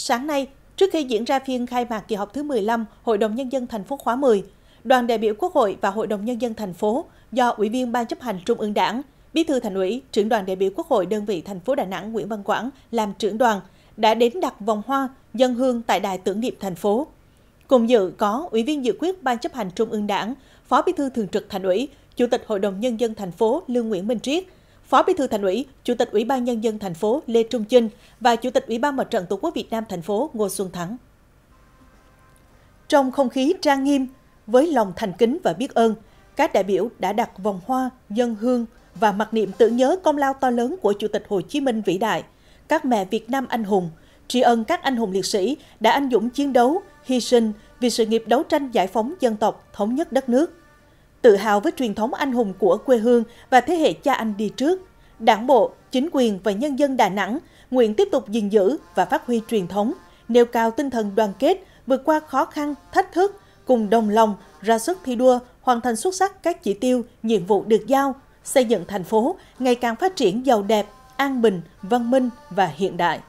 Sáng nay, trước khi diễn ra phiên khai mạc kỳ họp thứ 15 Hội đồng Nhân dân thành phố khóa 10, đoàn đại biểu Quốc hội và Hội đồng Nhân dân thành phố do Ủy viên Ban chấp hành Trung ương Đảng, Bí thư Thành ủy, trưởng đoàn đại biểu Quốc hội đơn vị thành phố Đà Nẵng Nguyễn Văn Quảng làm trưởng đoàn đã đến đặt vòng hoa dân hương tại đài tưởng niệm thành phố. Cùng dự có Ủy viên dự quyết Ban chấp hành Trung ương Đảng, Phó Bí thư Thường trực Thành ủy, Chủ tịch Hội đồng Nhân dân thành phố Lương Nguyễn Minh Triết, Phó Bí thư Thành ủy, Chủ tịch Ủy ban nhân dân thành phố Lê Trung Chinh và Chủ tịch Ủy ban Mặt trận Tổ quốc Việt Nam thành phố Ngô Xuân Thắng. Trong không khí trang nghiêm, với lòng thành kính và biết ơn, các đại biểu đã đặt vòng hoa, dân hương và mặc niệm tưởng nhớ công lao to lớn của Chủ tịch Hồ Chí Minh vĩ đại, các mẹ Việt Nam anh hùng, tri ân các anh hùng liệt sĩ đã anh dũng chiến đấu, hy sinh vì sự nghiệp đấu tranh giải phóng dân tộc, thống nhất đất nước – tự hào với truyền thống anh hùng của quê hương và thế hệ cha anh đi trước. Đảng bộ, chính quyền và nhân dân Đà Nẵng nguyện tiếp tục gìn giữ và phát huy truyền thống, nêu cao tinh thần đoàn kết, vượt qua khó khăn, thách thức, cùng đồng lòng ra sức thi đua, hoàn thành xuất sắc các chỉ tiêu, nhiệm vụ được giao, xây dựng thành phố ngày càng phát triển giàu đẹp, an bình, văn minh và hiện đại.